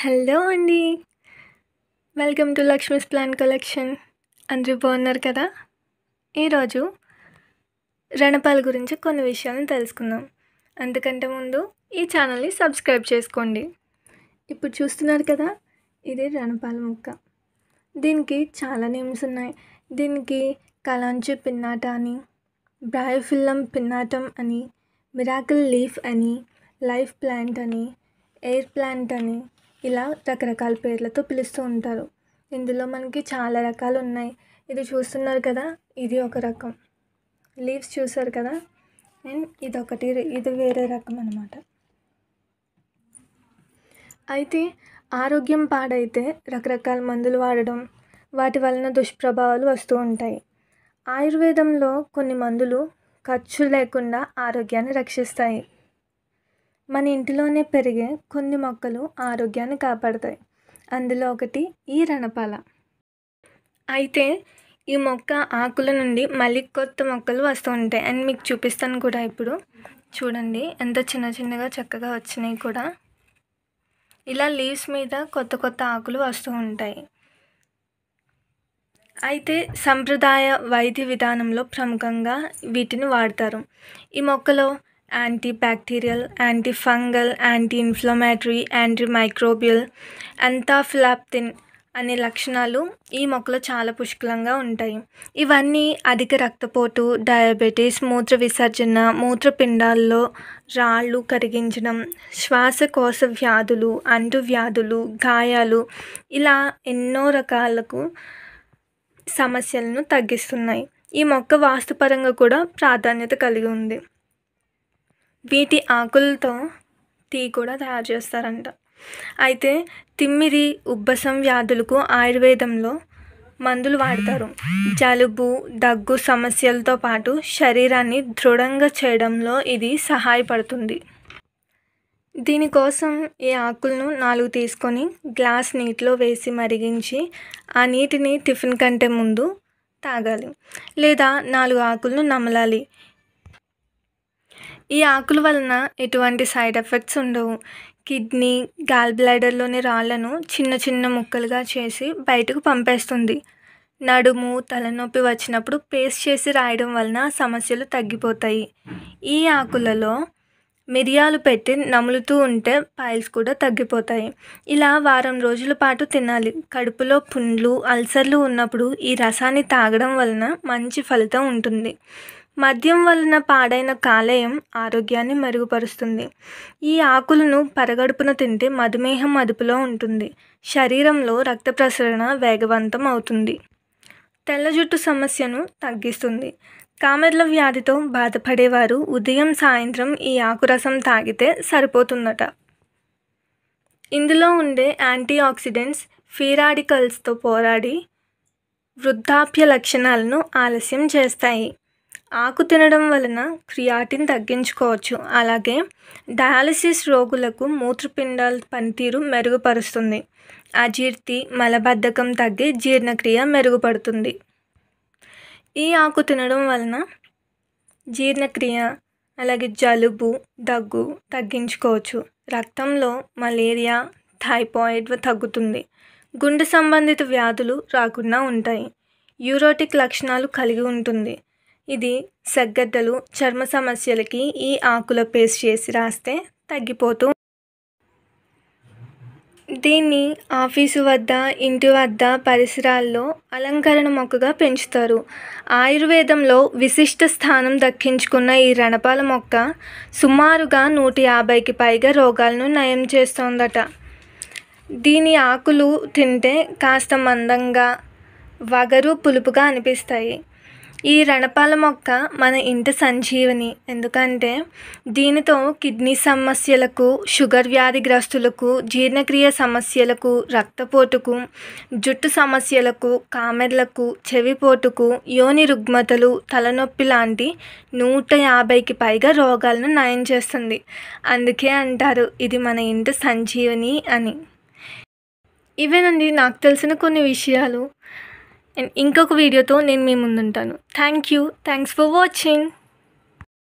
hello అండి welcome to Lakshmi's plan collection అందరూ బాగున్నారు కదా ఈరోజు రణపాల గురించి కొన్ని విషయాలను తెలుసుకుందాం అంతకంటే ముందు ఈ ఛానల్ని సబ్స్క్రైబ్ చేసుకోండి ఇప్పుడు చూస్తున్నారు కదా ఇది రణపాల ముక్క దీనికి చాలా నేమ్స్ ఉన్నాయి దీనికి కలాంచి పిన్నాట అని బ్రాయోఫిల్లం పిన్నాటం అని మిరాకిల్ లీఫ్ అని లైఫ్ ప్లాంట్ అని ఎయిర్ ప్లాంట్ అని ఇలా రకరకాల పేర్లతో పిలుస్తూ ఉంటారు ఇందులో మనకి చాలా రకాలు ఉన్నాయి ఇది చూస్తున్నారు కదా ఇది ఒక రకం లీవ్స్ చూసారు కదా అండ్ ఒకటి ఇది వేరే రకం అనమాట అయితే ఆరోగ్యం పాడైతే రకరకాల మందులు వాడడం వాటి వలన దుష్ప్రభావాలు వస్తూ ఉంటాయి ఆయుర్వేదంలో కొన్ని మందులు ఖర్చు లేకుండా ఆరోగ్యాన్ని రక్షిస్తాయి మన ఇంటిలోనే పెరిగే కొన్ని మొక్కలు ఆరోగ్యాన్ని కాపాడతాయి అందులో ఒకటి ఈ రణపాల అయితే ఈ మొక్క ఆకుల నుండి మళ్ళీ కొత్త మొక్కలు వస్తూ ఉంటాయి అండ్ మీకు చూపిస్తాను కూడా ఇప్పుడు చూడండి ఎంత చిన్న చిన్నగా చక్కగా వచ్చినాయి కూడా ఇలా లీవ్స్ మీద కొత్త కొత్త ఆకులు వస్తూ ఉంటాయి అయితే సంప్రదాయ వైద్య విధానంలో ప్రముఖంగా వీటిని వాడతారు ఈ మొక్కలో anti bacterial anti fungal anti inflammatory anti microbial ఎంతాఫిలాప్తిన్ అనే లక్షణాలు ఈ మొక్కలో చాలా పుష్కలంగా ఉంటాయి ఇవన్నీ అధిక రక్తపోటు డయాబెటీస్ మూత్ర విసర్జన మూత్రపిండాల్లో రాళ్ళు కరిగించడం శ్వాసకోశ వ్యాధులు అంటువ్యాధులు గాయాలు ఇలా ఎన్నో రకాలకు సమస్యలను తగ్గిస్తున్నాయి ఈ మొక్క వాస్తుపరంగా కూడా ప్రాధాన్యత కలిగి ఉంది వీటి ఆకులతో టీ కూడా తయారు చేస్తారంట అయితే తిమ్మిరి ఉబ్బసం వ్యాధులకు ఆయుర్వేదంలో మందులు వాడతారు జలుబు దగ్గు సమస్యలతో పాటు శరీరాన్ని దృఢంగా చేయడంలో ఇది సహాయపడుతుంది దీనికోసం ఈ ఆకులను నాలుగు తీసుకొని గ్లాస్ నీటిలో వేసి మరిగించి ఆ నీటిని టిఫిన్ కంటే ముందు తాగాలి లేదా నాలుగు ఆకులను నమలాలి ఈ ఆకుల వలన ఎటువంటి సైడ్ ఎఫెక్ట్స్ ఉండవు కిడ్నీ గాల్ బ్లాడర్లోని రాళ్లను చిన్న చిన్న ముక్కలుగా చేసి బయటకు పంపేస్తుంది నడుము తలనొప్పి వచ్చినప్పుడు పేస్ట్ చేసి రాయడం వలన సమస్యలు తగ్గిపోతాయి ఈ ఆకులలో మిరియాలు పెట్టి నములుతూ ఉంటే పైల్స్ కూడా తగ్గిపోతాయి ఇలా వారం రోజుల పాటు తినాలి కడుపులో పుండ్లు అల్సర్లు ఉన్నప్పుడు ఈ రసాన్ని తాగడం వలన మంచి ఫలితం ఉంటుంది మద్యం వలన పాడైన కాలేయం ఆరోగ్యాన్ని మెరుగుపరుస్తుంది ఈ ఆకులను పరగడుపున తింటే మధుమేహం అదుపులో ఉంటుంది శరీరంలో రక్త ప్రసరణ వేగవంతం అవుతుంది తెల్ల జుట్టు సమస్యను తగ్గిస్తుంది కామెర్ల వ్యాధితో బాధపడేవారు ఉదయం సాయంత్రం ఈ ఆకురసం తాగితే సరిపోతుందట ఇందులో ఉండే యాంటీ ఆక్సిడెంట్స్ ఫీరాడికల్స్తో పోరాడి వృద్ధాప్య లక్షణాలను ఆలస్యం చేస్తాయి ఆకు తినడం వలన క్రియాటిన్ తగ్గించుకోవచ్చు అలాగే డయాలసిస్ రోగులకు మూత్రపిండాల పనితీరు మెరుగుపరుస్తుంది అజీర్తి మలబద్ధకం తగ్గి జీర్ణక్రియ మెరుగుపడుతుంది ఈ ఆకు తినడం వలన జీర్ణక్రియ అలాగే జలుబు దగ్గు తగ్గించుకోవచ్చు రక్తంలో మలేరియా థైపాయిడ్ తగ్గుతుంది గుండె సంబంధిత వ్యాధులు రాకుండా ఉంటాయి యూరోటిక్ లక్షణాలు కలిగి ఉంటుంది ఇది సగ్గద్దలు చర్మ సమస్యలకి ఈ ఆకుల పేస్ట్ చేసి రాస్తే తగ్గిపోతూ దీన్ని ఆఫీసు వద్ద ఇంటి వద్ద పరిసరాల్లో అలంకరణ మొక్కగా పెంచుతారు ఆయుర్వేదంలో విశిష్ట స్థానం దక్కించుకున్న ఈ రణపాల మొక్క సుమారుగా నూట యాభైకి పైగా రోగాలను నయం చేస్తోందట దీని ఆకులు తింటే కాస్త మందంగా వగరు పులుపుగా అనిపిస్తాయి ఈ రణపాల మొక్క మన ఇంటి సంజీవని ఎందుకంటే దీనితో కిడ్నీ సమస్యలకు షుగర్ వ్యాధి గ్రస్తులకు జీర్ణక్రియ సమస్యలకు రక్తపోటుకు జుట్టు సమస్యలకు కామెర్లకు చెవిపోటుకు యోని రుగ్మతలు తలనొప్పి లాంటి నూట యాభైకి పైగా రోగాలను నయం చేస్తుంది అందుకే అంటారు ఇది మన ఇంటి సంజీవని అని ఇవేనండి నాకు తెలిసిన కొన్ని విషయాలు అండ్ ఇంకొక వీడియోతో నేను మీ ముందుంటాను thank you thanks for watching